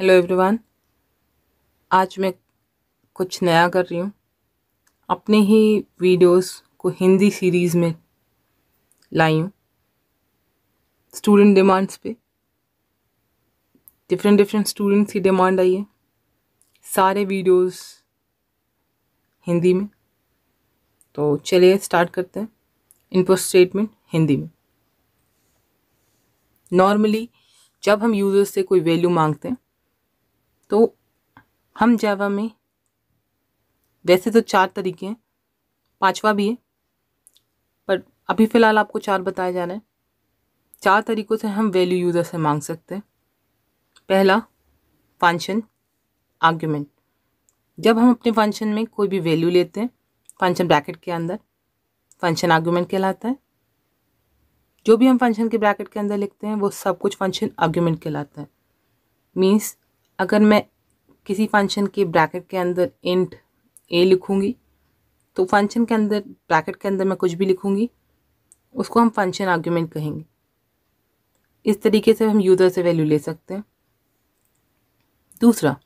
hello everyone आज मैं कुछ नया कर रही हूँ अपने ही वीडियोस को हिंदी सीरीज़ में लाई हूँ स्टूडेंट डिमांड्स पे डिफरेंट डिफरेंट स्टूडेंट्स की डिमांड आई है सारे वीडियोस हिंदी में तो चलिए स्टार्ट करते हैं इनपो स्टेटमेंट हिंदी में नॉर्मली जब हम यूज़र्स से कोई वैल्यू मांगते हैं तो हम जावा में वैसे तो चार तरीके हैं पांचवा भी है पर अभी फ़िलहाल आपको चार बताया रहे है चार तरीक़ों से हम वैल्यू यूज़र से मांग सकते हैं पहला फंक्शन आर्ग्यूमेंट जब हम अपने फंक्शन में कोई भी वैल्यू लेते हैं फंक्शन ब्रैकेट के अंदर फंक्शन आर्ग्यूमेंट कहलाता है जो भी हम फंक्शन के ब्रैकेट के अंदर लिखते हैं वो सब कुछ फंक्शन आर्ग्यूमेंट कहलाता है मीन्स अगर मैं किसी फंक्शन के ब्रैकेट के अंदर इंट ए लिखूँगी तो फंक्शन के अंदर ब्रैकेट के अंदर मैं कुछ भी लिखूँगी उसको हम फंक्शन आर्ग्यूमेंट कहेंगे इस तरीके से हम यूज़र से वैल्यू ले सकते हैं दूसरा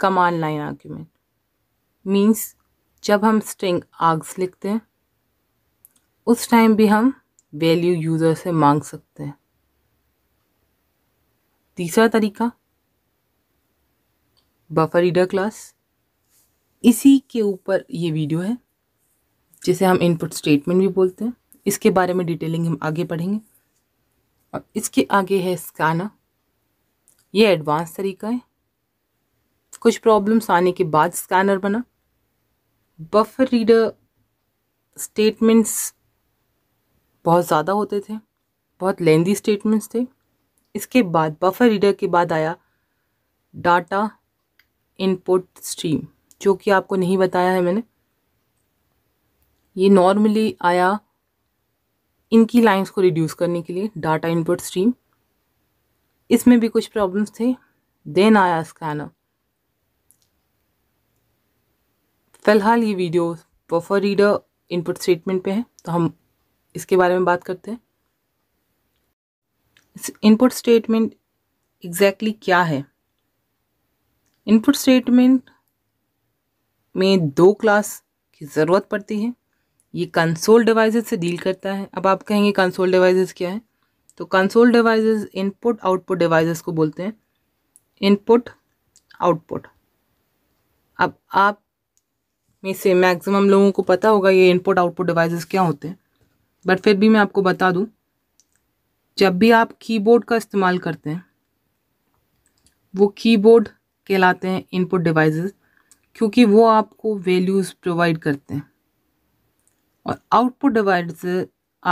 कमांड लाइन आर्ग्यूमेंट मींस जब हम स्ट्रिंग आग्स लिखते हैं उस टाइम भी हम वैल्यू यूज़र से मांग सकते हैं तीसरा तरीका बफर रीडर क्लास इसी के ऊपर ये वीडियो है जिसे हम इनपुट स्टेटमेंट भी बोलते हैं इसके बारे में डिटेलिंग हम आगे पढ़ेंगे और इसके आगे है स्कैनर ये एडवांस तरीका है कुछ प्रॉब्लम्स आने के बाद स्कैनर बना बफर रीडर स्टेटमेंट्स बहुत ज़्यादा होते थे बहुत लेंदी स्टेटमेंट्स थे इसके बाद बफर रीडर के बाद आया डाटा इनपुट स्ट्रीम जो कि आपको नहीं बताया है मैंने ये नॉर्मली आया इनकी लाइंस को रिड्यूस करने के लिए डाटा इनपुट स्ट्रीम इसमें भी कुछ प्रॉब्लम्स थे देन आया स्कैनर फ़िलहाल ये video buffer reader input statement पे है तो हम इसके बारे में बात करते हैं इनपुट स्टेटमेंट एग्जैक्टली क्या है इनपुट स्टेटमेंट में दो क्लास की ज़रूरत पड़ती है ये कंसोल डिवाइसेस से डील करता है अब आप कहेंगे कंसोल डिवाइसेस क्या है तो console devices input output devices को बोलते हैं इनपुट आउटपुट अब आप में से मैक्सिमम लोगों को पता होगा ये इनपुट आउटपुट डिवाइसेस क्या होते हैं बट फिर भी मैं आपको बता दूं जब भी आप कीबोर्ड का इस्तेमाल करते हैं वो कीबोर्ड कहलाते हैं इनपुट डिवाइसेस क्योंकि वो आपको वैल्यूज़ प्रोवाइड करते हैं और आउटपुट डिवाइस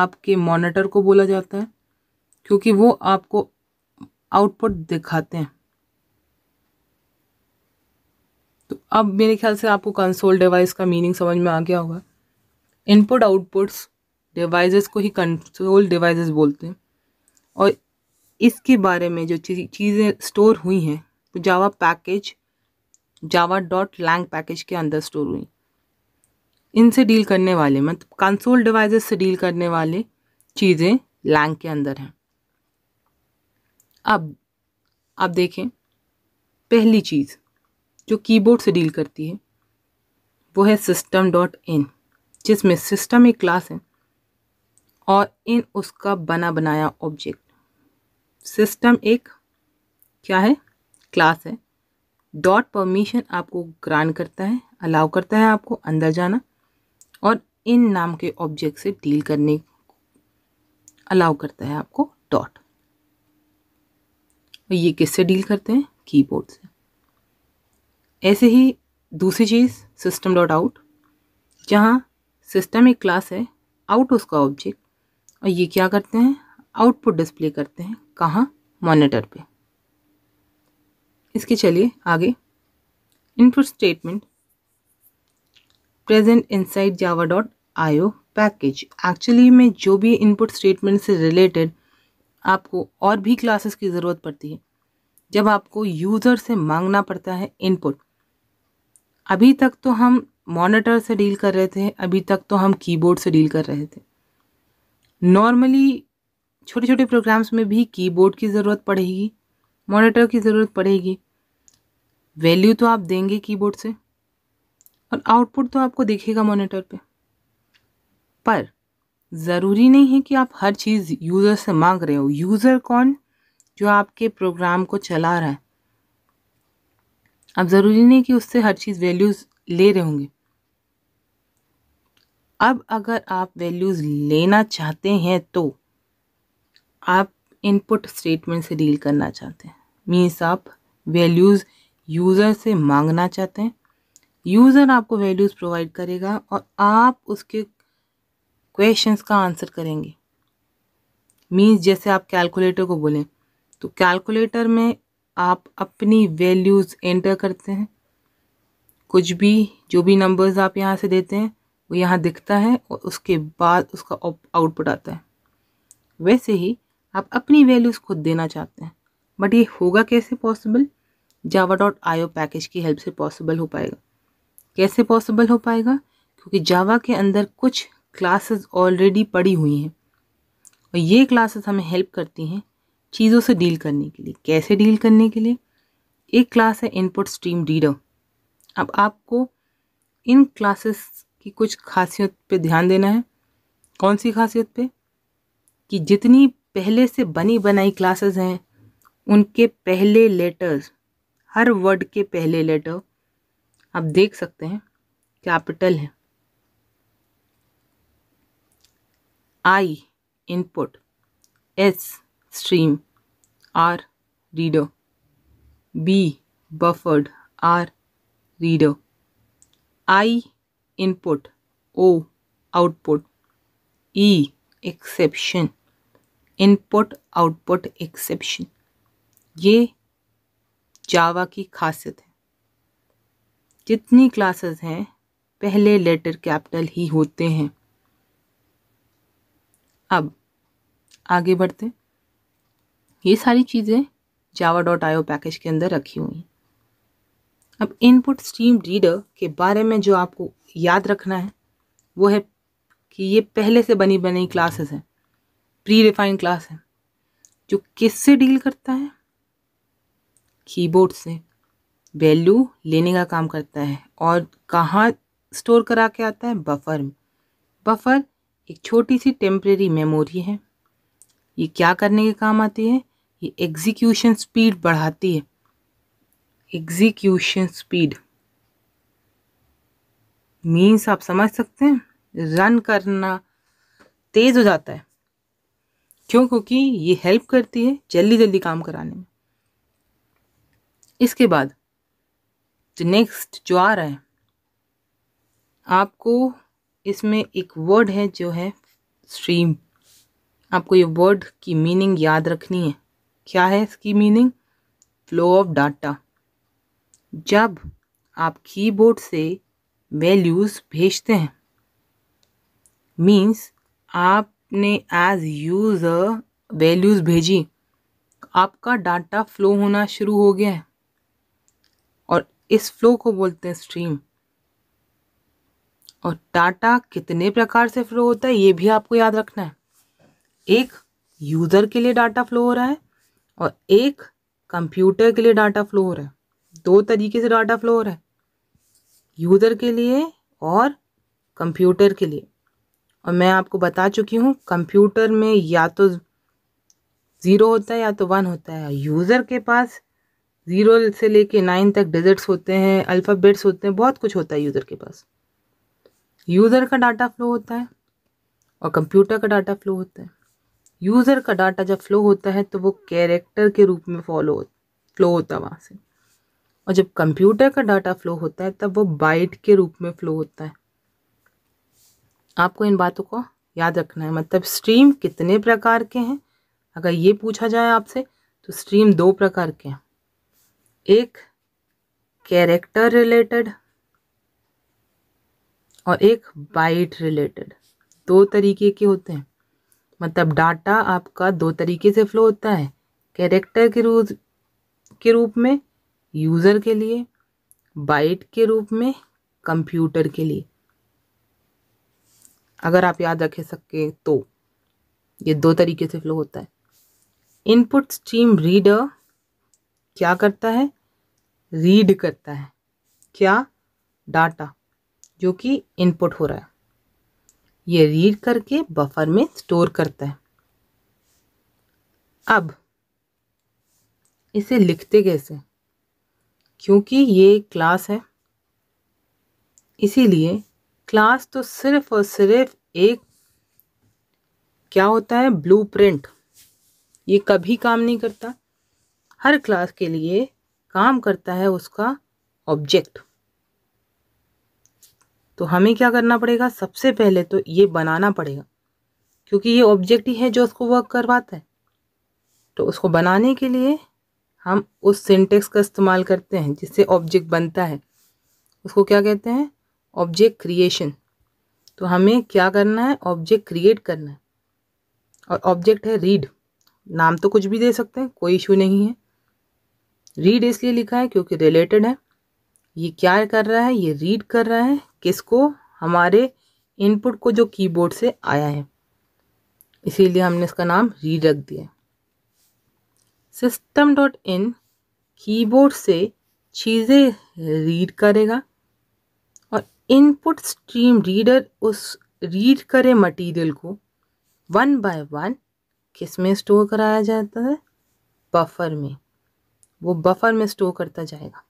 आपके मॉनिटर को बोला जाता है क्योंकि वो आपको आउटपुट दिखाते हैं तो अब मेरे ख्याल से आपको कंसोल डिवाइस का मीनिंग समझ में आ गया होगा इनपुट आउटपुट्स डिवाइसेस को ही कंसोल डिवाइसेस बोलते हैं और इसके बारे में जो चीज़ें स्टोर हुई हैं Java package Java dot lang package के अंदर स्टोर हुई इनसे डील करने वाले मतलब कंसोल डिवाइसेस से डील करने वाले चीज़ें लैंग के अंदर हैं अब आप देखें पहली चीज़ जो कीबोर्ड से डील करती है वो है सिस्टम डॉट इन जिसमें सिस्टम एक क्लास है और इन उसका बना बनाया ऑब्जेक्ट सिस्टम एक क्या है क्लास है डॉट परमिशन आपको ग्रांट करता है अलाउ करता है आपको अंदर जाना और इन नाम के ऑब्जेक्ट से डील करने अलाउ करता है आपको डॉट और ये किससे डील करते हैं कीबोर्ड से ऐसे ही दूसरी चीज़ सिस्टम डॉट आउट जहाँ सिस्टम एक क्लास है आउट उसका ऑब्जेक्ट और ये क्या करते हैं आउटपुट डिस्प्ले करते हैं कहाँ मॉनिटर पे इसके चलिए आगे input statement present inside Java dot io package actually में जो भी इनपुट स्टेटमेंट से रिलेटेड आपको और भी क्लासेस की ज़रूरत पड़ती है जब आपको यूज़र से मांगना पड़ता है इनपुट अभी तक तो हम मॉनिटर से डील कर रहे थे अभी तक तो हम कीबोर्ड से डील कर रहे थे नॉर्मली छोटे छोटे प्रोग्राम्स में भी कीबोर्ड की ज़रूरत पड़ेगी मॉनिटर की ज़रूरत पड़ेगी वैल्यू तो आप देंगे कीबोर्ड से और आउटपुट तो आपको दिखेगा मॉनिटर पे पर ज़रूरी नहीं है कि आप हर चीज़ यूज़र से मांग रहे हो यूज़र कौन जो आपके प्रोग्राम को चला रहा है अब ज़रूरी नहीं कि उससे हर चीज़ वैल्यूज़ ले रहे होंगे अब अगर आप वैल्यूज़ लेना चाहते हैं तो आप इनपुट स्टेटमेंट से डील करना चाहते हैं मीन्स आप वैल्यूज़ यूज़र से मांगना चाहते हैं यूज़र आपको वैल्यूज़ प्रोवाइड करेगा और आप उसके क्वेश्चंस का आंसर करेंगे मीन्स जैसे आप कैलकुलेटर को बोलें तो कैलकुलेटर में आप अपनी वैल्यूज़ एंटर करते हैं कुछ भी जो भी नंबर्स आप यहाँ से देते हैं वो यहाँ दिखता है और उसके बाद उसका आउटपुट आता है वैसे ही आप अपनी वैल्यूज़ खुद देना चाहते हैं बट ये होगा कैसे possible Java dot io package की हेल्प से पॉसिबल हो पाएगा कैसे पॉसिबल हो पाएगा क्योंकि जावा के अंदर कुछ क्लासेस ऑलरेडी पड़ी हुई हैं और ये क्लासेस हमें हेल्प करती हैं चीज़ों से डील करने के लिए कैसे डील करने के लिए एक क्लास है इनपुट स्ट्रीम रीडर अब आपको इन क्लासेस की कुछ खासियत पे ध्यान देना है कौन सी खासियत पे कि जितनी पहले से बनी बनाई क्लासेस हैं उनके पहले लेटर्स हर वर्ड के पहले लेटर आप देख सकते हैं कैपिटल है I input S stream R reader B buffered R reader I input O output E exception input output exception ये जावा की खासियत है जितनी क्लासेस हैं पहले लेटर कैपिटल ही होते हैं अब आगे बढ़ते ये सारी चीज़ें जावा डॉट आई पैकेज के अंदर रखी हुई हैं अब इनपुट स्ट्रीम रीडर के बारे में जो आपको याद रखना है वो है कि ये पहले से बनी बनी क्लासेस हैं प्री रिफाइंड क्लास है जो किससे डील करता है कीबोर्ड से वैल्यू लेने का काम करता है और कहाँ स्टोर करा के आता है बफर में बफर एक छोटी सी टेम्प्रेरी मेमोरी है ये क्या करने के काम आती है ये एग्जीक्यूशन स्पीड बढ़ाती है एग्जीक्यूशन स्पीड मीन्स आप समझ सकते हैं रन करना तेज़ हो जाता है क्यों क्योंकि ये हेल्प करती है जल्दी जल्दी काम कराने में इसके बाद नेक्स्ट जो आ रहा है आपको इसमें एक वर्ड है जो है स्ट्रीम आपको ये वर्ड की मीनिंग याद रखनी है क्या है इसकी मीनिंग फ्लो ऑफ डाटा जब आप कीबोर्ड से वैल्यूज़ भेजते हैं मींस आपने एज यूज़र वैल्यूज़ भेजी आपका डाटा फ्लो होना शुरू हो गया है इस फ्लो को बोलते हैं स्ट्रीम और डाटा कितने प्रकार से फ्लो होता है ये भी आपको याद रखना है एक यूज़र के लिए डाटा फ्लो हो रहा है और एक कंप्यूटर के लिए डाटा फ्लो हो रहा है दो तरीके से डाटा फ्लो हो रहा है यूज़र के लिए और कंप्यूटर के लिए और मैं आपको बता चुकी हूँ कंप्यूटर में या तो ज़ीरो होता है या तो वन होता है यूज़र के पास ज़ीरो से लेके नाइन तक डिजिट्स होते हैं अल्फ़ाबेट्स होते हैं बहुत कुछ होता है यूज़र के पास यूज़र का डाटा फ्लो होता है और कंप्यूटर का डाटा फ्लो होता है यूज़र का डाटा जब फ्लो होता है तो वो कैरेक्टर के रूप में फॉलो फ्लो होता है वहाँ से और जब कंप्यूटर का डाटा फ्लो होता है तब वो बाइट के रूप में फ्लो होता है आपको इन बातों को याद रखना है मतलब स्ट्रीम कितने प्रकार के हैं अगर ये पूछा जाए आपसे तो स्ट्रीम दो प्रकार के हैं एक कैरेक्टर रिलेटेड और एक बाइट रिलेटेड दो तरीके के होते हैं मतलब डाटा आपका दो तरीके से फ्लो होता है कैरेक्टर के रूप के रूप में यूज़र के लिए बाइट के रूप में कंप्यूटर के लिए अगर आप याद रख सके तो ये दो तरीके से फ्लो होता है इनपुट स्ट्रीम रीडर क्या करता है रीड करता है क्या डाटा जो कि इनपुट हो रहा है ये रीड करके बफर में स्टोर करता है अब इसे लिखते कैसे क्योंकि ये क्लास है इसीलिए क्लास तो सिर्फ और सिर्फ एक क्या होता है ब्लूप्रिंट ये कभी काम नहीं करता हर क्लास के लिए काम करता है उसका ऑब्जेक्ट तो हमें क्या करना पड़ेगा सबसे पहले तो ये बनाना पड़ेगा क्योंकि ये ऑब्जेक्ट ही है जो उसको वर्क करवाता है तो उसको बनाने के लिए हम उस सिंटेक्स का इस्तेमाल करते हैं जिससे ऑब्जेक्ट बनता है उसको क्या कहते हैं ऑब्जेक्ट क्रिएशन तो हमें क्या करना है ऑब्जेक्ट क्रिएट करना है और ऑब्जेक्ट है रीड नाम तो कुछ भी दे सकते हैं कोई इशू नहीं है रीड इसलिए लिखा है क्योंकि रिलेटेड है ये क्या कर रहा है ये रीड कर रहा है किसको हमारे इनपुट को जो कीबोर्ड से आया है इसीलिए हमने इसका नाम रीड रख दिया सिस्टम डॉट इन कीबोर्ड से चीज़ें रीड करेगा और इनपुट स्ट्रीम रीडर उस रीड करे मटेरियल को वन बाय वन किस में स्टोर कराया जाता है बफर में वो बफर में स्टोर करता जाएगा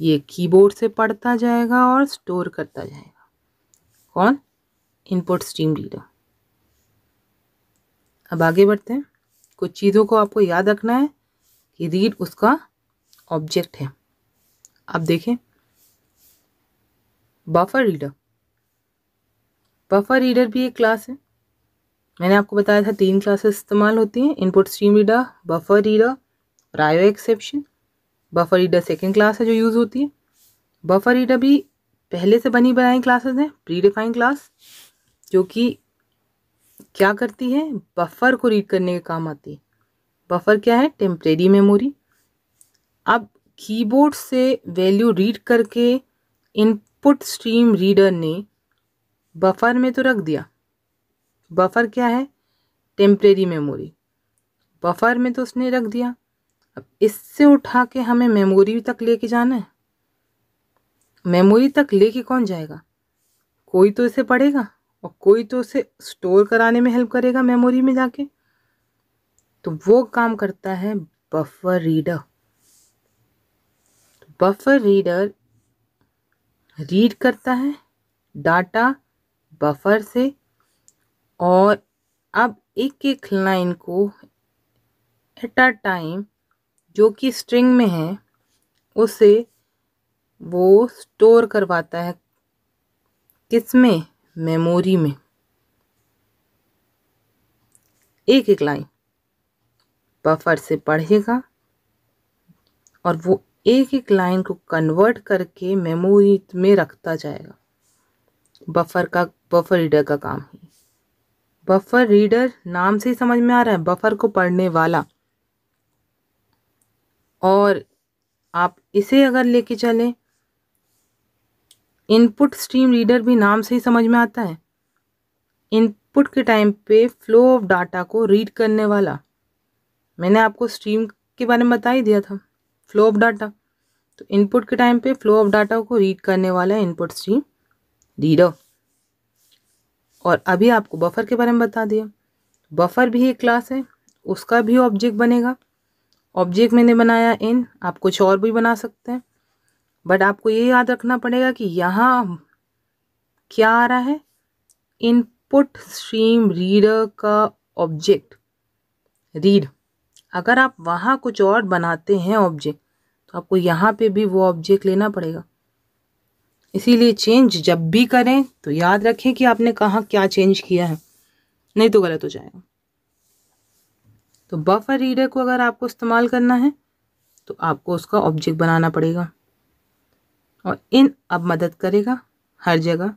ये कीबोर्ड से पढ़ता जाएगा और स्टोर करता जाएगा कौन इनपुट स्ट्रीम रीडर अब आगे बढ़ते हैं कुछ चीज़ों को आपको याद रखना है कि रीड उसका ऑब्जेक्ट है आप देखें बफर रीडर बफर रीडर भी एक क्लास है मैंने आपको बताया था तीन क्लासेस इस्तेमाल होती हैं input stream reader buffer reader io exception buffer reader second class है जो यूज़ होती है बफर रीडर भी पहले से बनी बनाई क्लासेस हैं प्री डिफाइंड क्लास जो कि क्या करती है बफर को रीड करने के काम आती है बफर क्या है टेम्परेरी मेमोरी अब कीबोर्ड से वैल्यू रीड करके इनपुट स्ट्रीम रीडर ने बफर में तो रख दिया बफर क्या है टेम्परेरी मेमोरी बफर में तो उसने रख दिया अब इससे उठा के हमें मेमोरी तक लेके जाना है मेमोरी तक लेके कौन जाएगा कोई तो इसे पढ़ेगा और कोई तो उसे स्टोर कराने में हेल्प करेगा मेमोरी में जाके तो वो काम करता है buffer reader buffer reader read करता है डाटा बफर से और अब एक एक लाइन को एट अ टाइम जो कि स्ट्रिंग में है उसे वो स्टोर करवाता है किस में मेमोरी में एक एक लाइन बफर से पढ़ेगा और वो एक एक लाइन को कन्वर्ट करके मेमोरी में रखता जाएगा बफर का बफर रीडर का काम ही बफर रीडर नाम से ही समझ में आ रहा है बफर को पढ़ने वाला और आप इसे अगर लेके चलें इनपुट स्ट्रीम रीडर भी नाम से ही समझ में आता है इनपुट के टाइम पे फ्लो ऑफ डाटा को रीड करने वाला मैंने आपको स्ट्रीम के बारे में बता ही दिया था फ्लो ऑफ डाटा तो इनपुट के टाइम पे फ्लो ऑफ डाटा को रीड करने वाला इनपुट स्ट्रीम रीडर और अभी आपको बफर के बारे में बता दिया बफर भी एक क्लास है उसका भी ऑब्जेक्ट बनेगा ऑब्जेक्ट मैंने बनाया इन आप कुछ और भी बना सकते हैं बट आपको ये याद रखना पड़ेगा कि यहाँ क्या आ रहा है इनपुट स्ट्रीम रीडर का ऑब्जेक्ट रीड अगर आप वहाँ कुछ और बनाते हैं ऑब्जेक्ट तो आपको यहाँ पे भी वो ऑब्जेक्ट लेना पड़ेगा इसीलिए चेंज जब भी करें तो याद रखें कि आपने कहाँ क्या चेंज किया है नहीं तो गलत हो जाएगा तो बफर रीडर को अगर आपको इस्तेमाल करना है तो आपको उसका ऑब्जेक्ट बनाना पड़ेगा और इन अब मदद करेगा हर जगह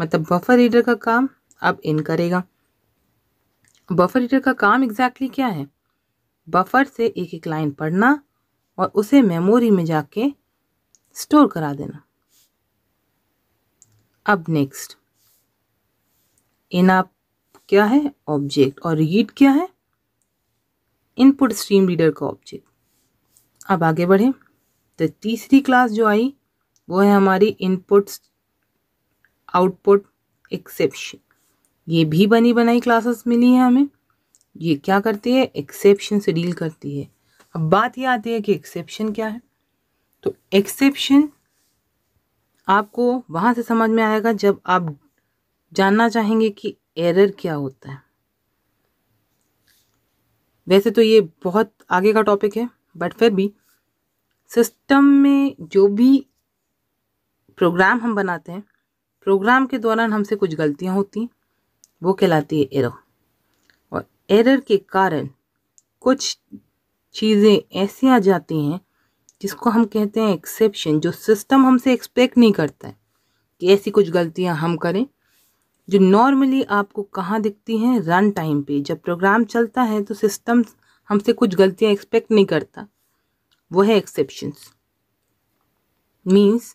मतलब बफर रीडर का काम अब इन करेगा बफर रीडर का काम एग्जैक्टली exactly क्या है बफर से एक एक लाइन पढ़ना और उसे मेमोरी में जाके स्टोर करा देना अब नेक्स्ट इन आप क्या है ऑब्जेक्ट और रीड क्या है इनपुट स्ट्रीम रीडर का ऑब्जेक्ट अब आगे बढ़ें तो तीसरी क्लास जो आई वो है हमारी इनपुट आउटपुट एक्सेप्शन ये भी बनी बनाई क्लासेस मिली है हमें ये क्या करती है एक्सेप्शन से डील करती है अब बात ये आती है कि एक्सेप्शन क्या है तो एक्सेप्शन आपको वहाँ से समझ में आएगा जब आप जानना चाहेंगे कि एरर क्या होता है वैसे तो ये बहुत आगे का टॉपिक है बट फिर भी सिस्टम में जो भी प्रोग्राम हम बनाते हैं प्रोग्राम के दौरान हमसे कुछ गलतियां होती हैं वो कहलाती है एरर और एरर के कारण कुछ चीज़ें ऐसी आ जाती हैं जिसको हम कहते हैं एक्सेप्शन जो सिस्टम हमसे एक्सपेक्ट नहीं करता है कि ऐसी कुछ गलतियां हम करें जो नॉर्मली आपको कहाँ दिखती हैं रन टाइम पे जब प्रोग्राम चलता है तो सिस्टम हमसे कुछ गलतियाँ एक्सपेक्ट नहीं करता वो है exceptions means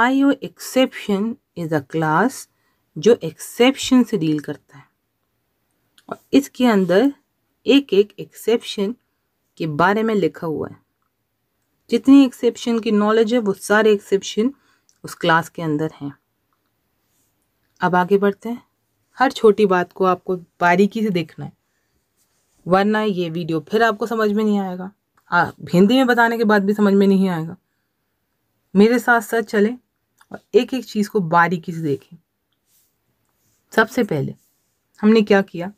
I exception is a class जो एक्सेप्शन से डील करता है और इसके अंदर एक एक एक्सेप्शन के बारे में लिखा हुआ है जितनी एक्सेप्शन की नॉलेज है वो सारे एक्सेप्शन उस क्लास के अंदर हैं अब आगे बढ़ते हैं हर छोटी बात को आपको बारीकी से देखना है वरना ये वीडियो फिर आपको समझ में नहीं आएगा आप हिंदी में बताने के बाद भी समझ में नहीं आएगा मेरे साथ साथ चलें और एक एक चीज़ को बारीकी से देखें सबसे पहले हमने क्या किया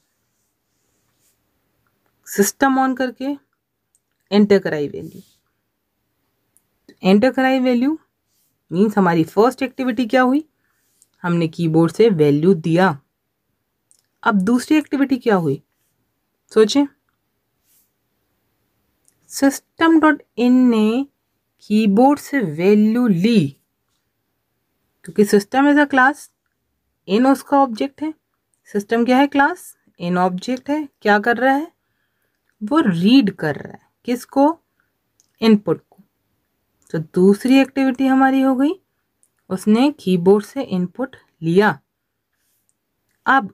सिस्टम ऑन करके एंटर कराई वैल्यू एंटर कराई वैल्यू मीन्स हमारी फर्स्ट एक्टिविटी क्या हुई हमने कीबोर्ड से वैल्यू दिया अब दूसरी एक्टिविटी क्या हुई सोचें सिस्टम डॉट इन ने कीबोर्ड से वैल्यू ली क्योंकि सिस्टम इज़ अ क्लास इन उसका ऑब्जेक्ट है सिस्टम क्या है क्लास इन ऑब्जेक्ट है क्या कर रहा है वो रीड कर रहा है किसको इनपुट को तो दूसरी एक्टिविटी हमारी हो गई उसने कीबोर्ड से इनपुट लिया अब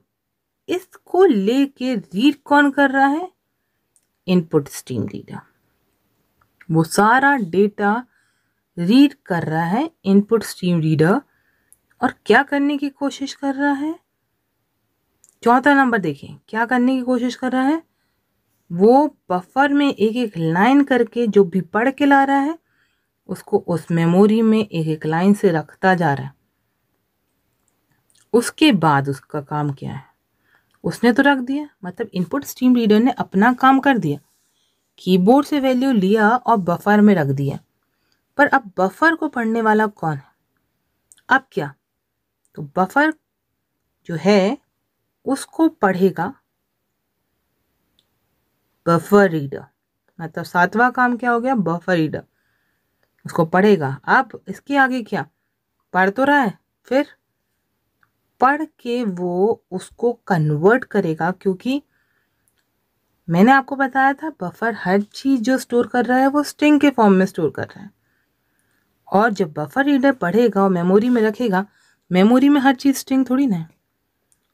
इसको लेके रीड कौन कर रहा है इनपुट स्ट्रीम रीडर वो सारा डेटा रीड कर रहा है इनपुट स्ट्रीम रीडर और क्या करने की कोशिश कर रहा है चौथा नंबर देखें क्या करने की कोशिश कर रहा है वो बफर में एक एक लाइन करके जो भी पढ़ के ला रहा है उसको उस मेमोरी में एक एक लाइन से रखता जा रहा है उसके बाद उसका काम क्या है उसने तो रख दिया मतलब इनपुट स्ट्रीम रीडर ने अपना काम कर दिया कीबोर्ड से वैल्यू लिया और बफर में रख दिया पर अब बफर को पढ़ने वाला कौन है अब क्या तो बफर जो है उसको पढ़ेगा बफर रीडर मतलब सातवां काम क्या हो गया बफर रीडर उसको पढ़ेगा अब इसके आगे क्या पढ़ तो रहा है फिर पढ़ के वो उसको कन्वर्ट करेगा क्योंकि मैंने आपको बताया था बफर हर चीज़ जो स्टोर कर रहा है वो स्ट्रिंग के फॉर्म में स्टोर कर रहा है और जब बफर रीडर पढ़ेगा और मेमोरी में रखेगा मेमोरी में हर चीज़ स्ट्रिंग थोड़ी ना है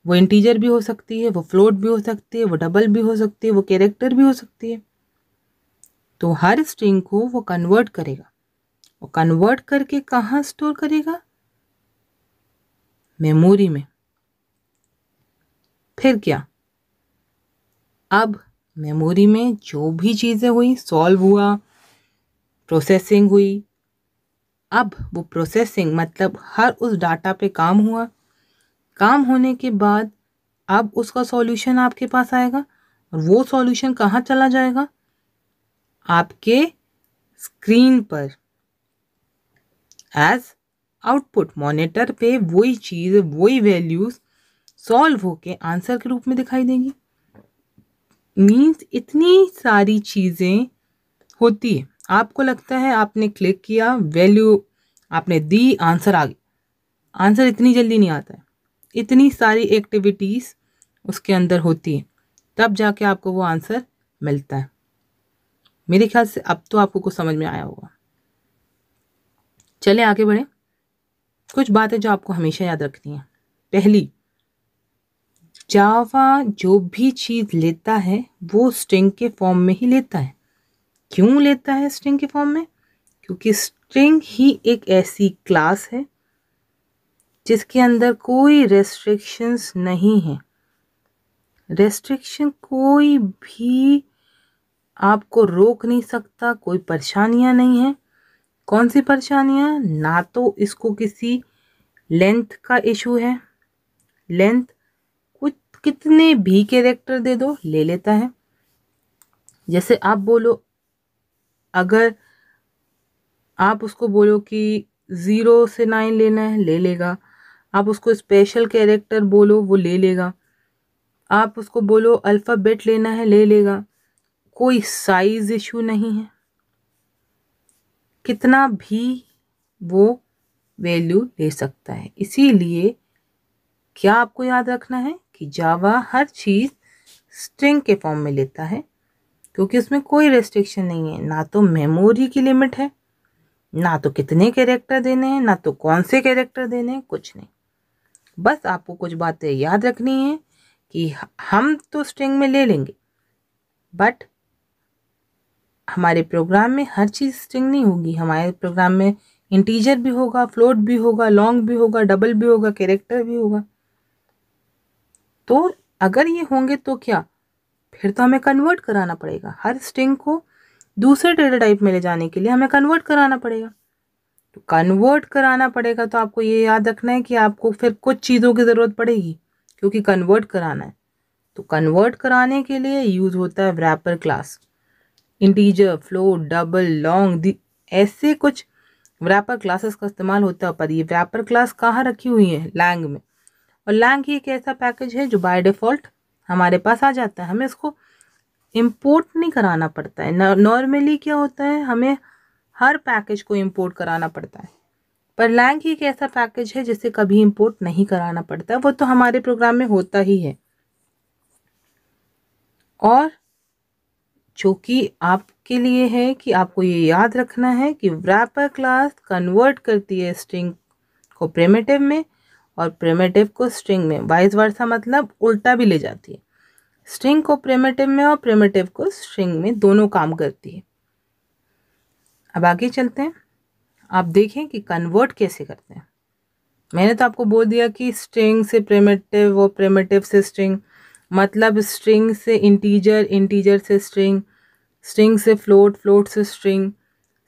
वो इंटीजर भी हो सकती है वो फ्लोट भी हो सकती है वो डबल भी हो सकती है वो कैरेक्टर भी हो सकती है तो हर स्ट्रिंग को वो कन्वर्ट करेगा वो कन्वर्ट करके कहाँ स्टोर करेगा मेमोरी में फिर क्या अब मेमोरी में जो भी चीज़ें हुई सॉल्व हुआ प्रोसेसिंग हुई अब वो प्रोसेसिंग मतलब हर उस डाटा पे काम हुआ काम होने के बाद अब उसका सॉल्यूशन आपके पास आएगा और वो सॉल्यूशन कहाँ चला जाएगा आपके स्क्रीन पर एज आउटपुट मॉनिटर पे वही चीज़ वही वैल्यूज़ सॉल्व होके आंसर के रूप में दिखाई देंगी मीन्स इतनी सारी चीज़ें होती है आपको लगता है आपने क्लिक किया वैल्यू आपने दी आंसर आ गई आंसर इतनी जल्दी नहीं आता है इतनी सारी एक्टिविटीज़ उसके अंदर होती है तब जाके आपको वो आंसर मिलता है मेरे ख्याल से अब तो आपको कुछ समझ में आया होगा चले आगे बढ़ें कुछ बातें जो आपको हमेशा याद रखनी है पहली जावा जो भी चीज़ लेता है वो स्ट्रिंग के फॉर्म में ही लेता है क्यों लेता है स्ट्रिंग के फॉर्म में क्योंकि स्ट्रिंग ही एक ऐसी क्लास है जिसके अंदर कोई रेस्ट्रिक्शंस नहीं है रेस्ट्रिक्शन कोई भी आपको रोक नहीं सकता कोई परेशानियां नहीं है कौन सी परेशानियाँ ना तो इसको किसी लेंथ का इशू है लेंथ कुछ कितने भी कैरेक्टर दे दो ले लेता है जैसे आप बोलो अगर आप उसको बोलो कि ज़ीरो से नाइन लेना है ले लेगा आप उसको स्पेशल कैरेक्टर बोलो वो ले लेगा आप उसको बोलो अल्फ़ाबेट लेना है ले लेगा कोई साइज़ इशू नहीं है कितना भी वो वैल्यू ले सकता है इसीलिए क्या आपको याद रखना है कि जावा हर चीज़ स्ट्रिंग के फॉर्म में लेता है क्योंकि उसमें कोई रेस्ट्रिक्शन नहीं है ना तो मेमोरी की लिमिट है ना तो कितने कैरेक्टर देने हैं ना तो कौन से कैरेक्टर देने हैं कुछ नहीं बस आपको कुछ बातें याद रखनी है कि हम तो स्ट्रिंग में ले लेंगे बट हमारे प्रोग्राम में हर चीज़ स्ट्रिंग नहीं होगी हमारे प्रोग्राम में इंटीजर भी होगा फ्लोट भी होगा लॉन्ग भी होगा डबल भी होगा कैरेक्टर भी होगा तो अगर ये होंगे तो क्या फिर तो हमें कन्वर्ट कराना पड़ेगा हर स्ट्रिंग को दूसरे डेटा टाइप में ले जाने के लिए हमें कन्वर्ट कराना पड़ेगा तो कन्वर्ट कराना पड़ेगा तो आपको ये याद रखना है कि आपको फिर कुछ चीज़ों की ज़रूरत पड़ेगी क्योंकि कन्वर्ट कराना है तो कन्वर्ट कराने के लिए यूज़ होता है wrapper class integer float double long ऐसे कुछ व्यापर क्लासेस का इस्तेमाल होता है पर ये व्यापर क्लास कहाँ रखी हुई है लैंग में और लैंग ही एक ऐसा पैकेज है जो बाय डिफ़ॉल्ट हमारे पास आ जाता है हमें इसको इम्पोर्ट नहीं कराना पड़ता है नॉर्मली क्या होता है हमें हर पैकेज को इम्पोर्ट कराना पड़ता है पर लैंग ही एक ऐसा पैकेज है जिसे कभी इम्पोर्ट नहीं कराना पड़ता वो तो हमारे प्रोग्राम में होता ही है और जो कि आपके लिए है कि आपको ये याद रखना है कि व्रैपर क्लास कन्वर्ट करती है स्ट्रिंग को प्रेमेटिव में और प्रेमेटिव को स्ट्रिंग में वाइस वर्षा मतलब उल्टा भी ले जाती है स्ट्रिंग को प्रेमेटिव में और प्रेमेटिव को स्ट्रिंग में दोनों काम करती है अब आगे चलते हैं आप देखें कि कन्वर्ट कैसे करते हैं मैंने तो आपको बोल दिया कि स्ट्रिंग से प्रेमेटिव और प्रेमेटिव से स्ट्रिंग मतलब स्ट्रिंग से इंटीजर इंटीजर से स्ट्रिंग स्ट्रिंग से फ्लोट फ्लोट से स्ट्रिंग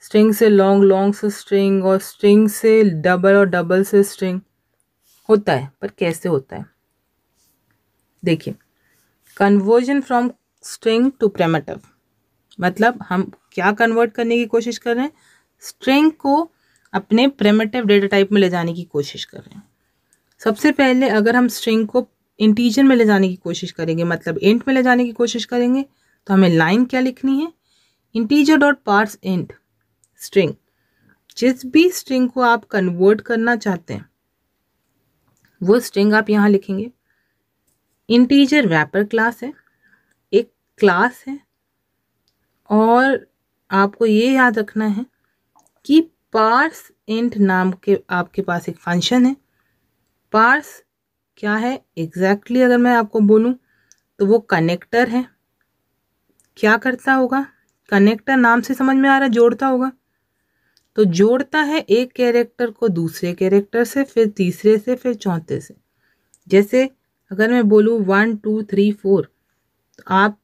स्ट्रिंग से लॉन्ग लॉन्ग से स्ट्रिंग और स्ट्रिंग से डबल और डबल से स्ट्रिंग होता है पर कैसे होता है देखिए conversion from string to primitive मतलब हम क्या कन्वर्ट करने की कोशिश कर रहे हैं स्ट्रिंग को अपने प्रेमेटिव डेटा टाइप में ले जाने की कोशिश कर रहे हैं सबसे पहले अगर हम स्ट्रिंग को इंटीजर में ले जाने की कोशिश करेंगे मतलब एंट में ले जाने की कोशिश करेंगे तो हमें लाइन क्या लिखनी है integer dot parse int string जिस भी स्ट्रिंग को आप कन्वर्ट करना चाहते हैं वो स्ट्रिंग आप यहाँ लिखेंगे इंटीजर रैपर क्लास है एक क्लास है और आपको ये याद रखना है कि पार्स इंट नाम के आपके पास एक फंक्शन है पार्स क्या है एग्जैक्टली exactly अगर मैं आपको बोलूँ तो वो कनेक्टर है क्या करता होगा कनेक्टर नाम से समझ में आ रहा है जोड़ता होगा तो जोड़ता है एक कैरेक्टर को दूसरे कैरेक्टर से फिर तीसरे से फिर चौथे से जैसे अगर मैं बोलूँ वन टू थ्री फोर तो आप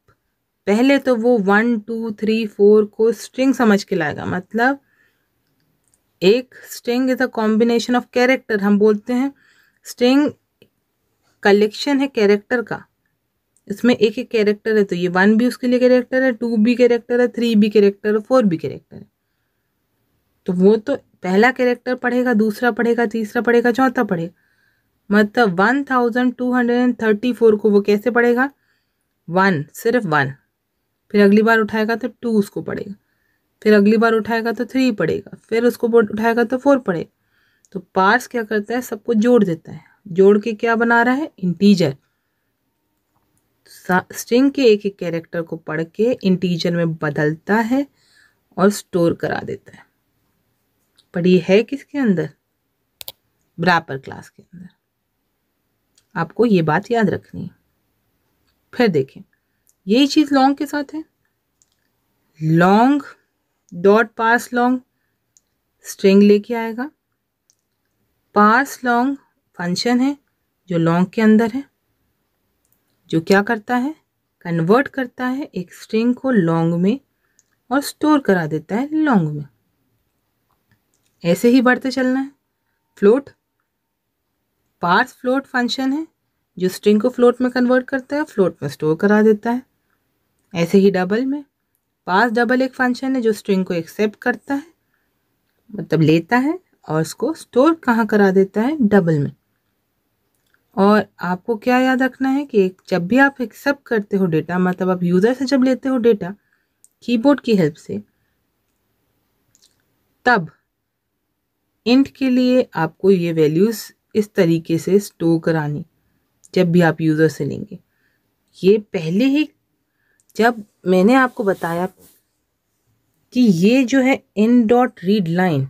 पहले तो वो वन टू थ्री फोर को स्ट्रिंग समझ के लाएगा मतलब एक string is a combination of character हम बोलते हैं स्ट्रिंग कलेक्शन है कैरेक्टर का इसमें एक एक कैरेक्टर है तो ये वन भी उसके लिए कैरेक्टर है टू भी कैरेक्टर है थ्री भी कैरेक्टर है फोर भी कैरेक्टर है तो वो तो पहला कैरेक्टर पढ़ेगा दूसरा पढ़ेगा तीसरा पढ़ेगा चौथा पढ़ेगा मतलब one thousand two hundred and thirty four को वो कैसे पढ़ेगा वन सिर्फ वन फिर अगली बार उठाएगा तो टू उसको पड़ेगा फिर अगली बार उठाएगा तो थ्री पड़ेगा फिर उसको उठाएगा तो फोर पड़ेगा तो पार्स क्या करता है सबको जोड़ देता है जोड़ के क्या बना रहा है इंटीजर स्ट्रिंग के एक एक कैरेक्टर को पढ़ के इंटीजर में बदलता है और स्टोर करा देता है पर ये है किसके अंदर ब्रापर क्लास के अंदर आपको ये बात याद रखनी है फिर देखें यही चीज़ लॉन्ग के साथ है long dot parse long string लेके आएगा पास लॉन्ग फंक्शन है जो लॉन्ग के अंदर है जो क्या करता है कन्वर्ट करता है एक स्ट्रिंग को लॉन्ग में और स्टोर करा देता है लॉन्ग में ऐसे ही बढ़ते चलना है फ्लोट पार्स फ्लोट फंक्शन है जो स्ट्रिंग को फ्लोट में कन्वर्ट करता है फ्लोट में स्टोर करा देता है ऐसे ही डबल में पास डबल एक फंक्शन है जो स्ट्रिंग को एक्सेप्ट करता है मतलब लेता है और उसको स्टोर कहाँ करा देता है डबल में और आपको क्या याद रखना है कि जब भी आप एक्सेप्ट करते हो डेटा मतलब आप यूज़र से जब लेते हो डेटा कीबोर्ड की हेल्प से तब इंट के लिए आपको ये वैल्यूज़ इस तरीके से स्टोर करानी जब भी आप यूज़र से लेंगे ये पहले ही जब मैंने आपको बताया कि ये जो है इन डॉट रीड लाइन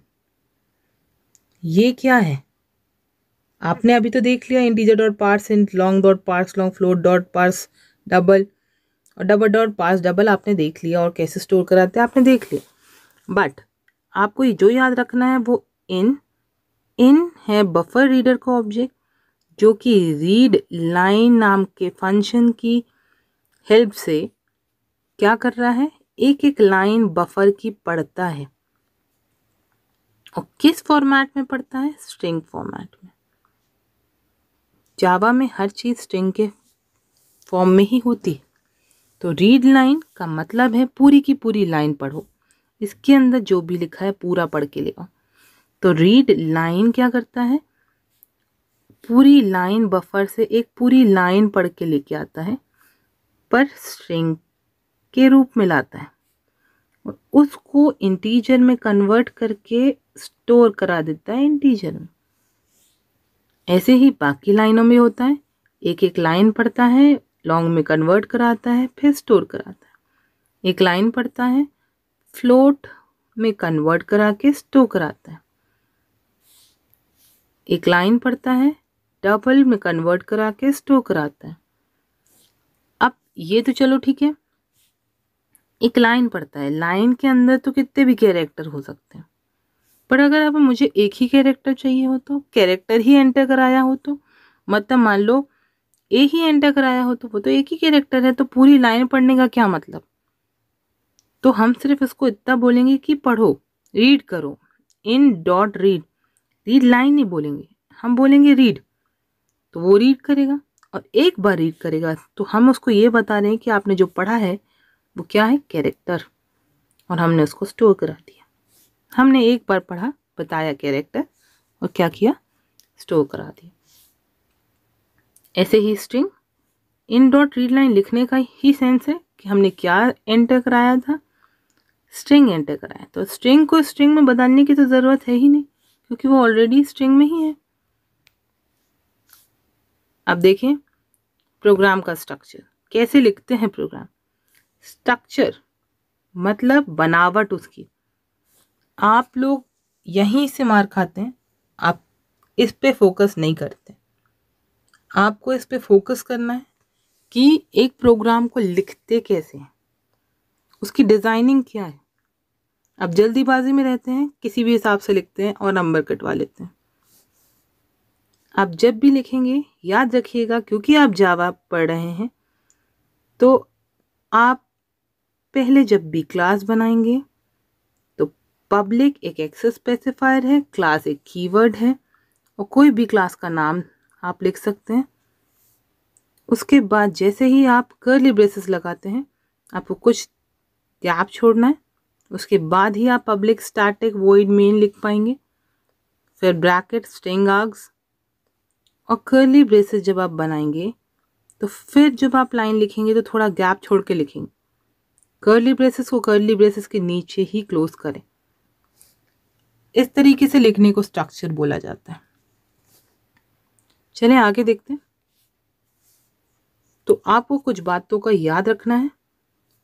ये क्या है आपने अभी तो देख लिया integer dot parse int long dot parse long float dot parse double और डबल डॉट पार्स डबल आपने देख लिया और कैसे स्टोर कराते हैं आपने देख लिया बट आपको जो याद रखना है वो इन इन है बफर रीडर का ऑब्जेक्ट जो कि रीड लाइन नाम के फंक्शन की हेल्प से क्या कर रहा है एक एक लाइन बफर की पढ़ता है और किस फॉर्मेट में पढ़ता है स्ट्रिंग फॉर्मेट में जावा में हर चीज़ स्ट्रिंग के फॉर्म में ही होती है तो रीड लाइन का मतलब है पूरी की पूरी लाइन पढ़ो इसके अंदर जो भी लिखा है पूरा पढ़ के लिखो तो रीड लाइन क्या करता है पूरी लाइन बफर से एक पूरी लाइन पढ़ के लेके आता है पर स्ट्रिंग के रूप में लाता है उसको इंटीजर में कन्वर्ट करके स्टोर करा देता है इंटीजर में ऐसे ही बाकी लाइनों में होता है एक एक लाइन पढ़ता है लॉन्ग में कन्वर्ट कराता है फिर स्टोर कराता है एक लाइन पढ़ता है फ्लोट में कन्वर्ट करा के स्टोर कराता है एक लाइन पढ़ता है डबल में कन्वर्ट करा के स्टोर कराता है अब ये तो चलो ठीक है एक लाइन पढ़ता है लाइन के अंदर तो कितने भी कैरेक्टर हो सकते हैं पर अगर अब मुझे एक ही कैरेक्टर चाहिए हो तो कैरेक्टर ही एंटर कराया हो तो मतलब मान लो ए ही एंटर कराया हो तो वो तो एक ही कैरेक्टर है तो पूरी लाइन पढ़ने का क्या मतलब तो हम सिर्फ इसको इतना बोलेंगे कि पढ़ो रीड करो in dot read read line नहीं बोलेंगे हम बोलेंगे रीड तो वो रीड करेगा और एक बार रीड करेगा तो हम उसको ये बता रहे हैं कि आपने जो पढ़ा है वो क्या है कैरेक्टर और हमने उसको स्टोर करा दिया हमने एक बार पढ़ा बताया कैरेक्टर और क्या किया स्टोर करा दिया ऐसे ही string in dot read line लिखने का ही सेंस है कि हमने क्या एंटर कराया था स्ट्रिंग एंटर कराया तो स्ट्रिंग को स्ट्रिंग में बदलने की तो ज़रूरत है ही नहीं क्योंकि वो ऑलरेडी स्ट्रिंग में ही है अब देखें प्रोग्राम का स्ट्रक्चर कैसे लिखते हैं प्रोग्राम स्ट्रक्चर मतलब बनावट उसकी आप लोग यहीं से मार खाते हैं आप इस पे फोकस नहीं करते आपको इस पे फोकस करना है कि एक प्रोग्राम को लिखते कैसे हैं उसकी डिज़ाइनिंग क्या है आप जल्दीबाजी में रहते हैं किसी भी हिसाब से लिखते हैं और नंबर कटवा लेते हैं आप जब भी लिखेंगे याद रखिएगा क्योंकि आप जावा पढ़ रहे हैं तो आप पहले जब भी क्लास बनाएंगे पब्लिक एक एक्सेस स्पेसिफायर है क्लास एक कीवर्ड है और कोई भी क्लास का नाम आप लिख सकते हैं उसके बाद जैसे ही आप कर्ली ब्रेसेस लगाते हैं आपको कुछ गैप छोड़ना है उसके बाद ही आप पब्लिक स्टैटिक वॉइड मेन लिख पाएंगे फिर ब्रैकेट स्ट्रिंग आग्स और कर्ली ब्रेसेस जब आप बनाएंगे तो फिर जब आप लाइन लिखेंगे तो थोड़ा गैप छोड़ के लिखेंगे कर्ली ब्रेसेस को कर्ली ब्रेसेस के नीचे ही क्लोज करें इस तरीके से लिखने को स्ट्रक्चर बोला जाता है चलें आगे देखते हैं तो आपको कुछ बातों का याद रखना है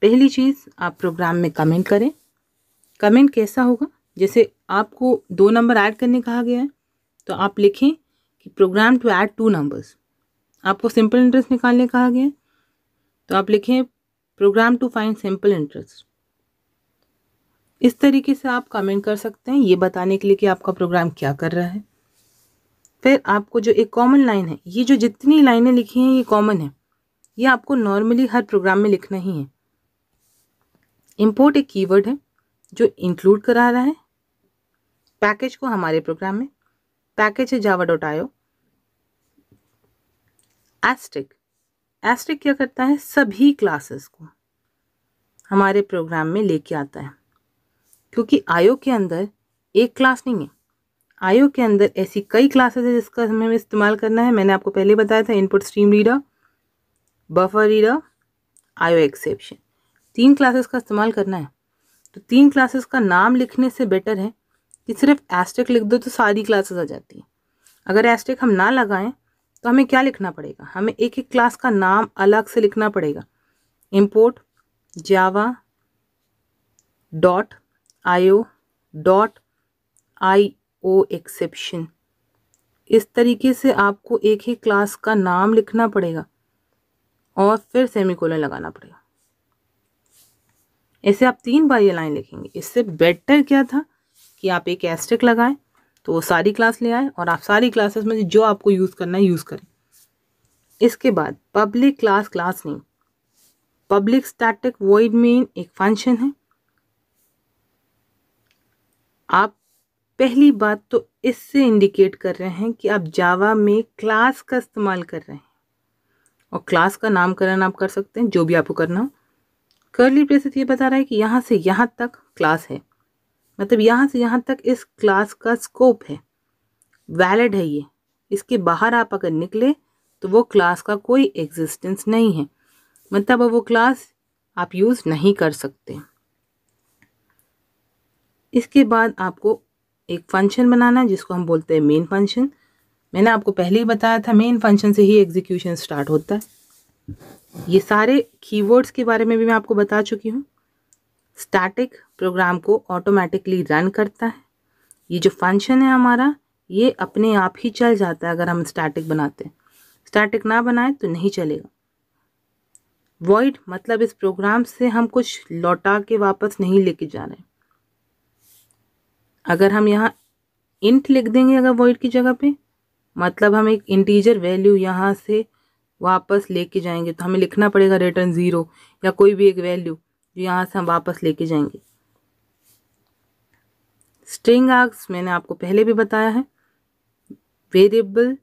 पहली चीज़ आप प्रोग्राम में कमेंट करें कमेंट कैसा होगा जैसे आपको दो नंबर ऐड करने कहा गया है तो आप लिखें कि program to add two numbers आपको सिंपल इंटरेस्ट निकालने कहा गया है तो आप लिखें program to find simple interest इस तरीके से आप कमेंट कर सकते हैं ये बताने के लिए कि आपका प्रोग्राम क्या कर रहा है फिर आपको जो एक कॉमन लाइन है ये जो जितनी लाइनें लिखी हैं ये कॉमन है ये आपको नॉर्मली हर प्रोग्राम में लिखना ही है इम्पोर्ट एक कीवर्ड है जो इंक्लूड करा रहा है पैकेज को हमारे प्रोग्राम में पैकेज है Java dot io asterisk asterisk क्या करता है सभी क्लासेस को हमारे प्रोग्राम में लेके आता है क्योंकि आयोग के अंदर एक क्लास नहीं है आयोग के अंदर ऐसी कई क्लासेस है जिसका हमें इस्तेमाल करना है मैंने आपको पहले बताया था input stream reader buffer reader io exception तीन क्लासेस का इस्तेमाल करना है तो तीन क्लासेस का नाम लिखने से बेटर है कि सिर्फ एस्टेक लिख दो तो सारी क्लासेस आ जाती हैं अगर एस्टेक हम ना लगाएं तो हमें क्या लिखना पड़ेगा हमें एक एक क्लास का नाम अलग से लिखना पड़ेगा import Java dot io dot I O exception इस तरीके से आपको एक ही क्लास का नाम लिखना पड़ेगा और फिर सेमिकोलन लगाना पड़ेगा ऐसे आप तीन बार ये लाइन लिखेंगे इससे बेटर क्या था कि आप एक एस्ट्रिक लगाएं तो वो सारी क्लास ले आए और आप सारी क्लासेस में जो आपको यूज़ करना है यूज़ करें इसके बाद public class class name public static void main एक फंक्शन है आप पहली बात तो इससे इंडिकेट कर रहे हैं कि आप जावा में क्लास का इस्तेमाल कर रहे हैं और क्लास का नामकरण आप कर सकते हैं जो भी आपको करना हो करली प्रेसित ये बता रहा है कि यहाँ से यहाँ तक क्लास है मतलब यहाँ से यहाँ तक इस क्लास का स्कोप है वैलिड है ये इसके बाहर आप अगर निकले तो वो क्लास का कोई एग्जिस्टेंस नहीं है मतलब वो क्लास आप यूज़ नहीं कर सकते इसके बाद आपको एक फंक्शन बनाना है जिसको हम बोलते हैं मेन फंक्शन मैंने आपको पहले ही बताया था मेन फंक्शन से ही एग्जीक्यूशन स्टार्ट होता है ये सारे कीवर्ड्स के बारे में भी मैं आपको बता चुकी हूँ स्टैटिक प्रोग्राम को ऑटोमेटिकली रन करता है ये जो फंक्शन है हमारा ये अपने आप ही चल जाता है अगर हम स्टैटिक बनाते हैं स्टैटिक ना बनाए तो नहीं चलेगा वॉइड मतलब इस प्रोग्राम से हम कुछ लौटा के वापस नहीं लेके जा रहे हैं अगर हम यहाँ इंट लिख देंगे अगर वॉइड की जगह पे मतलब हम एक इंटीजर वैल्यू यहाँ से वापस लेके जाएंगे तो हमें लिखना पड़ेगा रिटर्न ज़ीरो या कोई भी एक वैल्यू जो यहाँ से हम वापस लेके जाएंगे स्ट्रिंग आर्ग्स मैंने आपको पहले भी बताया है वेरिएबल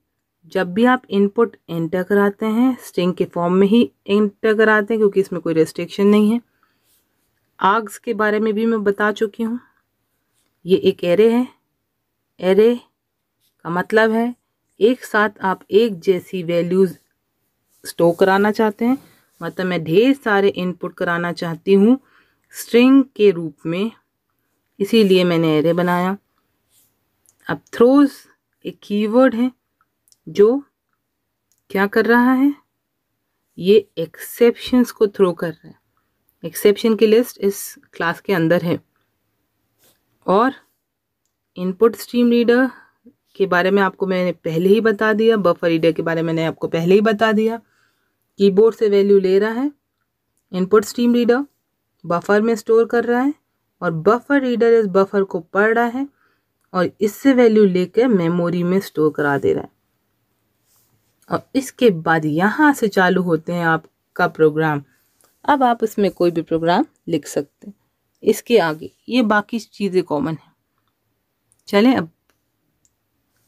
जब भी आप इनपुट एंटर कराते हैं स्ट्रिंग के फॉर्म में ही एंटर कराते हैं क्योंकि इसमें कोई रेस्ट्रिक्शन नहीं है आर्ग्स के बारे में भी मैं बता चुकी हूँ ये एक एरे है एरे का मतलब है एक साथ आप एक जैसी वैल्यूज़ स्टोर कराना चाहते हैं मतलब मैं ढेर सारे इनपुट कराना चाहती हूँ स्ट्रिंग के रूप में इसीलिए मैंने एरे बनाया अब थ्रोज एक कीवर्ड है जो क्या कर रहा है ये एक्सेप्शंस को थ्रो कर रहा है एक्सेप्शन की लिस्ट इस क्लास के अंदर है और इनपुट स्ट्रीम रीडर के बारे में आपको मैंने पहले ही बता दिया बफर रीडर के बारे में मैंने आपको पहले ही बता दिया कीबोर्ड से वैल्यू ले रहा है इनपुट स्ट्रीम रीडर बफर में स्टोर कर रहा है और बफर रीडर इस बफर को पढ़ रहा है और इससे वैल्यू लेकर मेमोरी में स्टोर करा दे रहा है और इसके बाद यहाँ से चालू होते हैं आपका प्रोग्राम अब आप इसमें कोई भी प्रोग्राम लिख सकते हैं इसके आगे ये बाकी चीज़ें कॉमन हैं चलें अब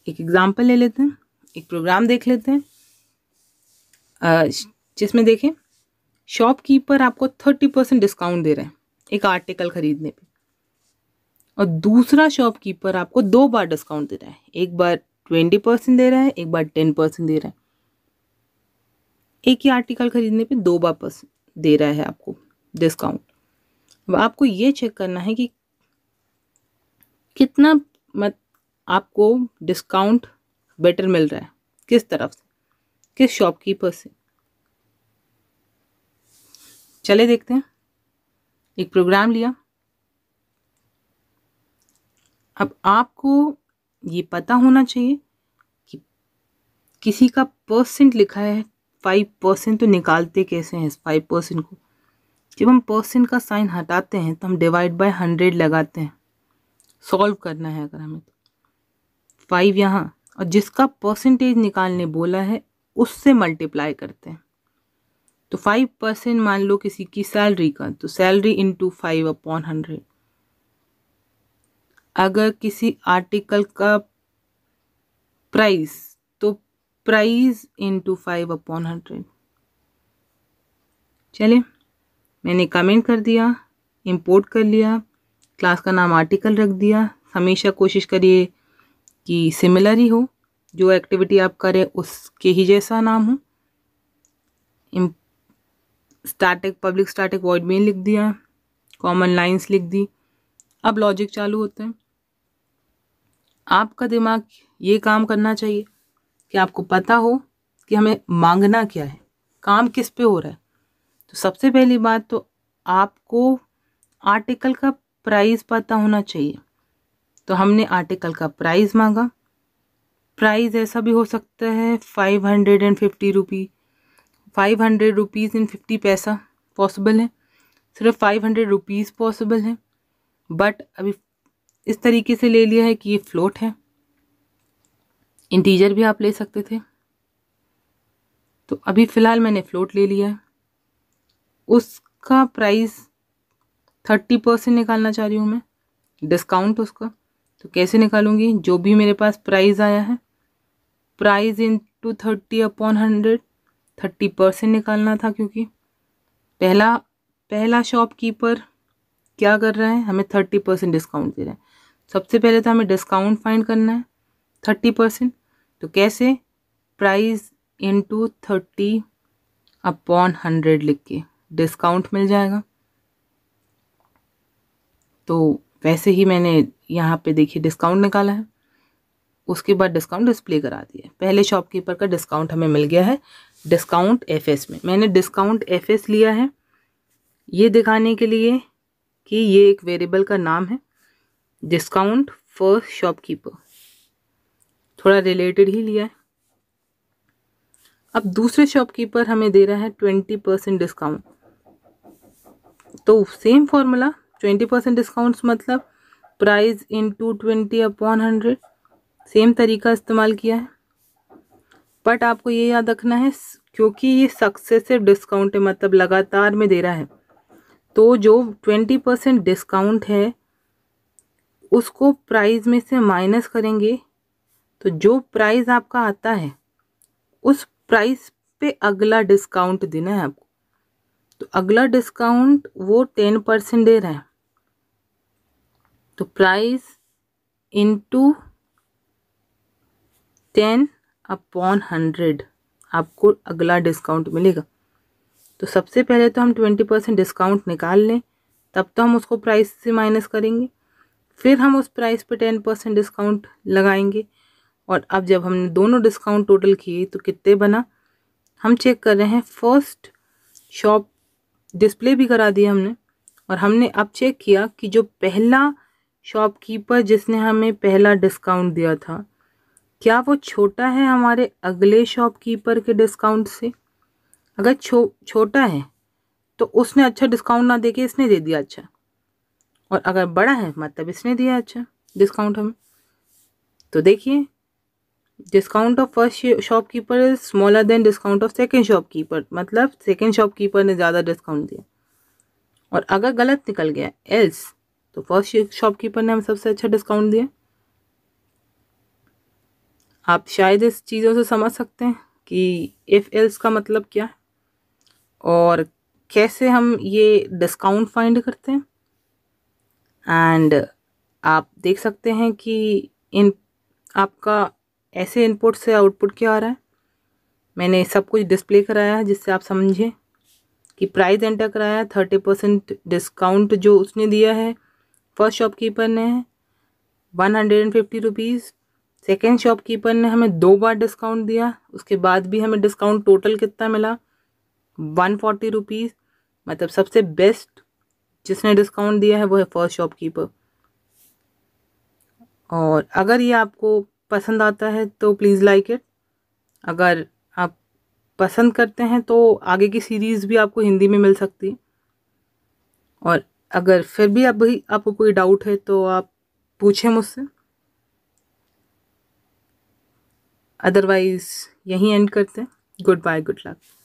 एक एग्ज़ाम्पल ले लेते हैं एक प्रोग्राम देख लेते हैं जिसमें देखें शॉपकीपर आपको थर्टी परसेंट डिस्काउंट दे रहे हैं एक आर्टिकल ख़रीदने पे और दूसरा शॉपकीपर आपको दो बार डिस्काउंट दे रहा है एक बार ट्वेंटी परसेंट दे रहा है एक बार टेन परसेंट दे रहा है एक ही आर्टिकल ख़रीदने पे दो बार परसेंट दे रहा है आपको डिस्काउंट आपको ये चेक करना है कि कितना मत आपको डिस्काउंट बेटर मिल रहा है किस तरफ से किस शॉपकीपर से चले देखते हैं एक प्रोग्राम लिया अब आपको ये पता होना चाहिए कि किसी का परसेंट लिखा है फाइव परसेंट तो निकालते कैसे हैं इस फाइव परसेंट को जब हम परसेंट का साइन हटाते हैं तो हम डिवाइड बाय हंड्रेड लगाते हैं सॉल्व करना है अगर हमें तो फाइव यहाँ और जिसका परसेंटेज निकालने बोला है उससे मल्टीप्लाई करते हैं तो फाइव परसेंट मान लो किसी की सैलरी का तो salary into five upon hundred अगर किसी आर्टिकल का प्राइस तो price into five upon hundred चलिए मैंने कमेंट कर दिया इंपोर्ट कर लिया क्लास का नाम आर्टिकल रख दिया हमेशा कोशिश करिए कि सिमिलर ही हो जो एक्टिविटी आप करें उसके ही जैसा नाम हो static public static void main लिख दिया कॉमन लाइंस लिख दी अब लॉजिक चालू होते हैं आपका दिमाग ये काम करना चाहिए कि आपको पता हो कि हमें मांगना क्या है काम किस पे हो रहा है तो सबसे पहली बात तो आपको आर्टिकल का प्राइस पता होना चाहिए तो हमने आर्टिकल का प्राइस मांगा प्राइस ऐसा भी हो सकता है five hundred and fifty rupee five hundred rupees in fifty paisa possible है सिर्फ फाइव हंड्रेड रुपीज़ पॉसिबल है बट अभी इस तरीके से ले लिया है कि ये फ्लोट है इंटीजर भी आप ले सकते थे तो अभी फ़िलहाल मैंने फ्लोट ले लिया है उसका प्राइस थर्टी परसेंट निकालना चाह रही हूँ मैं डिस्काउंट उसका तो कैसे निकालूंगी जो भी मेरे पास प्राइस आया है price into thirty upon hundred thirty percent निकालना था क्योंकि पहला पहला शॉपकीपर क्या कर रहा है हमें थर्टी परसेंट डिस्काउंट दे रहा है सबसे पहले तो हमें डिस्काउंट फाइंड करना है थर्टी परसेंट तो कैसे price into thirty upon hundred लिख के डिस्काउंट मिल जाएगा तो वैसे ही मैंने यहाँ पे देखिए डिस्काउंट निकाला है उसके बाद डिस्काउंट डिस्प्ले करा दिया पहले शॉपकीपर का डिस्काउंट हमें मिल गया है डिस्काउंट एफएस में मैंने डिस्काउंट एफएस लिया है ये दिखाने के लिए कि ये एक वेरिएबल का नाम है डिस्काउंट फॉर शॉपकीपर थोड़ा रिलेटेड ही लिया है अब दूसरे शॉपकीपर हमें दे रहा है ट्वेंटी परसेंट डिस्काउंट तो same formula twenty percent discounts मतलब price into twenty upon hundred same तरीका इस्तेमाल किया है बट आपको ये याद रखना है क्योंकि ये सक्सेसिव डिस्काउंट है मतलब लगातार में दे रहा है तो जो ट्वेंटी परसेंट डिस्काउंट है उसको प्राइस में से माइनस करेंगे तो जो प्राइस आपका आता है उस प्राइस पे अगला डिस्काउंट देना है आपको तो अगला डिस्काउंट वो टेन परसेंट दे रहे हैं तो price into ten upon hundred आपको अगला डिस्काउंट मिलेगा तो सबसे पहले तो हम ट्वेंटी परसेंट डिस्काउंट निकाल लें तब तो हम उसको प्राइस से माइनस करेंगे फिर हम उस प्राइस पे टेन परसेंट डिस्काउंट लगाएंगे और अब जब हमने दोनों डिस्काउंट टोटल किए तो कितने बना हम चेक कर रहे हैं फर्स्ट शॉप डिस्प्ले भी करा दिया हमने और हमने अब चेक किया कि जो पहला शॉपकीपर जिसने हमें पहला डिस्काउंट दिया था क्या वो छोटा है हमारे अगले शॉपकीपर के डिस्काउंट से अगर छो छोटा है तो उसने अच्छा डिस्काउंट ना देके इसने दे दिया अच्छा और अगर बड़ा है मतलब इसने दिया अच्छा डिस्काउंट हमें तो देखिए discount of first shopkeeper is smaller than discount of second shopkeeper मतलब सेकेंड शॉपकीपर ने ज़्यादा डिस्काउंट दिया और अगर गलत निकल गया एल्स तो फर्स्ट शॉपकीपर ने हमें सबसे अच्छा डिस्काउंट दिया आप शायद इस चीज़ों से समझ सकते हैं कि इफ़ एल्स का मतलब क्या है और कैसे हम ये डिस्काउंट फाइंड करते हैं एंड आप देख सकते हैं कि इन आपका ऐसे इनपुट से आउटपुट क्या आ रहा है मैंने सब कुछ डिस्प्ले कराया है जिससे आप समझें कि प्राइस एंटर कराया है थर्टी परसेंट डिस्काउंट जो उसने दिया है फर्स्ट शॉपकीपर ने one hundred and fifty rupees second shopkeeper ने हमें दो बार डिस्काउंट दिया उसके बाद भी हमें डिस्काउंट टोटल कितना मिला वन फोर्टी रुपीज़ मतलब सबसे बेस्ट जिसने डिस्काउंट दिया है वो है फर्स्ट शॉपकीपर और अगर ये आपको पसंद आता है तो प्लीज़ लाइक इट अगर आप पसंद करते हैं तो आगे की सीरीज़ भी आपको हिंदी में मिल सकती है और अगर फिर भी अभी आपको कोई डाउट है तो आप पूछें मुझसे अदरवाइज़ यहीं एंड करते हैं गुड बाय गुड लक